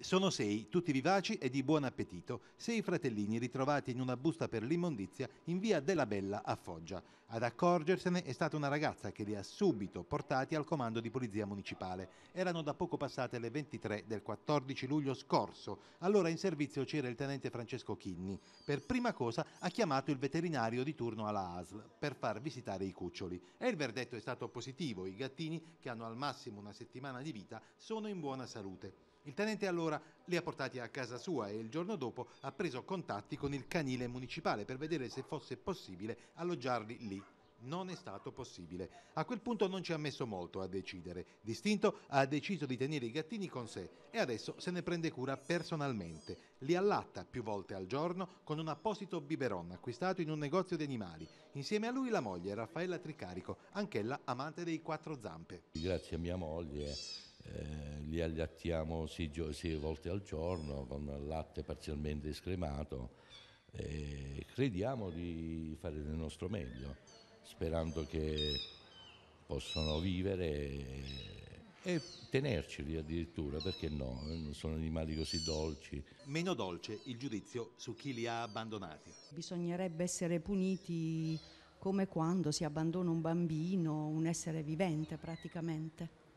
Sono sei, tutti vivaci e di buon appetito, sei fratellini ritrovati in una busta per l'immondizia in via della Bella a Foggia. Ad accorgersene è stata una ragazza che li ha subito portati al comando di polizia municipale. Erano da poco passate le 23 del 14 luglio scorso, allora in servizio c'era il tenente Francesco Chinni. Per prima cosa ha chiamato il veterinario di turno alla ASL per far visitare i cuccioli e il verdetto è stato positivo, i gattini che hanno al massimo una settimana di vita sono in buona salute. Il tenente allora li ha portati a casa sua e il giorno dopo ha preso contatti con il canile municipale per vedere se fosse possibile alloggiarli lì non è stato possibile. A quel punto non ci ha messo molto a decidere. Distinto ha deciso di tenere i gattini con sé e adesso se ne prende cura personalmente. Li allatta più volte al giorno con un apposito biberon acquistato in un negozio di animali. Insieme a lui la moglie Raffaella Tricarico, anch'ella amante dei quattro zampe. Grazie a mia moglie eh, li allattiamo sei, sei volte al giorno con latte parzialmente scremato e crediamo di fare del nostro meglio, sperando che possano vivere e tenerceli addirittura, perché no? non Sono animali così dolci. Meno dolce il giudizio su chi li ha abbandonati. Bisognerebbe essere puniti come quando si abbandona un bambino, un essere vivente praticamente.